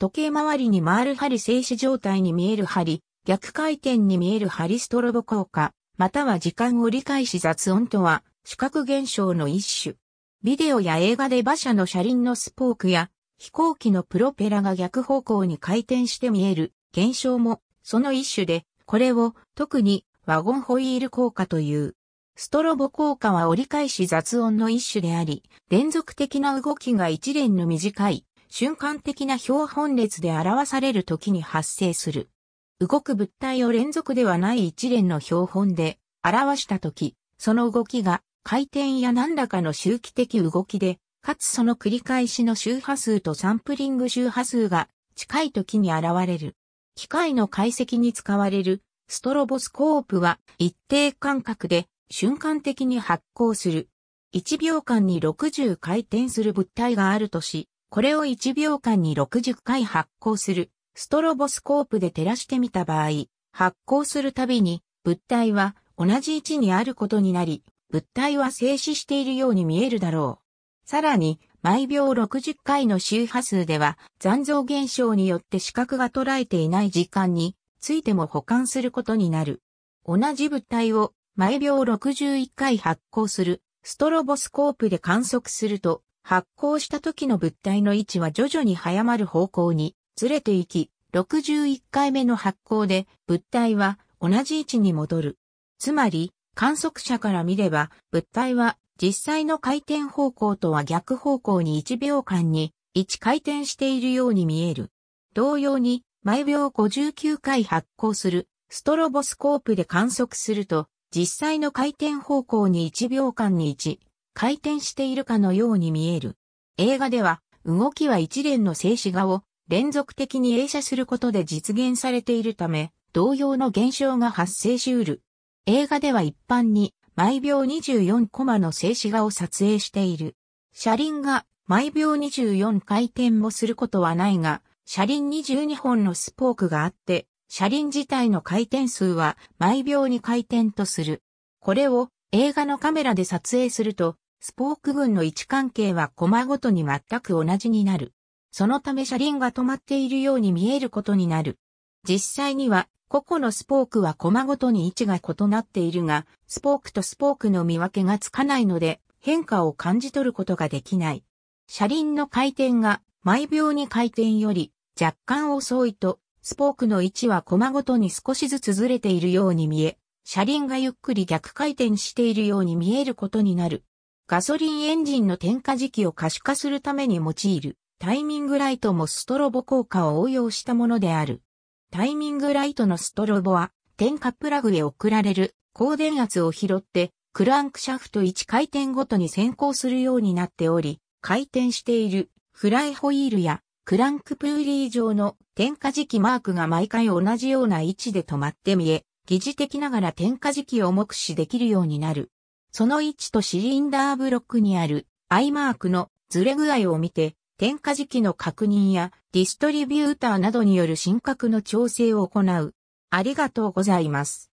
時計回りに回る針静止状態に見える針、逆回転に見える針ストロボ効果、または時間を理解し雑音とは、視覚現象の一種。ビデオや映画で馬車の車輪のスポークや、飛行機のプロペラが逆方向に回転して見える現象も、その一種で、これを特にワゴンホイール効果という。ストロボ効果は折り返し雑音の一種であり、連続的な動きが一連の短い瞬間的な標本列で表される時に発生する。動く物体を連続ではない一連の標本で表した時、その動きが回転や何らかの周期的動きで、かつその繰り返しの周波数とサンプリング周波数が近い時に現れる。機械の解析に使われるストロボスコープは一定間隔で瞬間的に発光する。1秒間に60回転する物体があるとし、これを1秒間に60回発光するストロボスコープで照らしてみた場合、発光するたびに物体は同じ位置にあることになり、物体は静止しているように見えるだろう。さらに、毎秒60回の周波数では残像現象によって視覚が捉えていない時間についても保管することになる。同じ物体を毎秒61回発光するストロボスコープで観測すると発光した時の物体の位置は徐々に早まる方向にずれていき、61回目の発光で物体は同じ位置に戻る。つまり、観測者から見れば物体は実際の回転方向とは逆方向に1秒間に1回転しているように見える。同様に毎秒59回発光するストロボスコープで観測すると実際の回転方向に1秒間に1回転しているかのように見える。映画では、動きは一連の静止画を連続的に映写することで実現されているため、同様の現象が発生しうる。映画では一般に毎秒24コマの静止画を撮影している。車輪が毎秒24回転もすることはないが、車輪22本のスポークがあって、車輪自体の回転数は毎秒に回転とする。これを映画のカメラで撮影すると、スポーク群の位置関係はコマごとに全く同じになる。そのため車輪が止まっているように見えることになる。実際には、個々のスポークはコマごとに位置が異なっているが、スポークとスポークの見分けがつかないので、変化を感じ取ることができない。車輪の回転が毎秒に回転より若干遅いと、スポークの位置はコマごとに少しずつずれているように見え、車輪がゆっくり逆回転しているように見えることになる。ガソリンエンジンの点火時期を可視化するために用いるタイミングライトもストロボ効果を応用したものである。タイミングライトのストロボは点火プラグへ送られる高電圧を拾ってクランクシャフト1回転ごとに先行するようになっており、回転しているフライホイールやクランクプーリー上の点火時期マークが毎回同じような位置で止まって見え、疑似的ながら点火時期を目視できるようになる。その位置とシリンダーブロックにある I マークのずれ具合を見て、添加時期の確認やディストリビューターなどによる深格の調整を行う。ありがとうございます。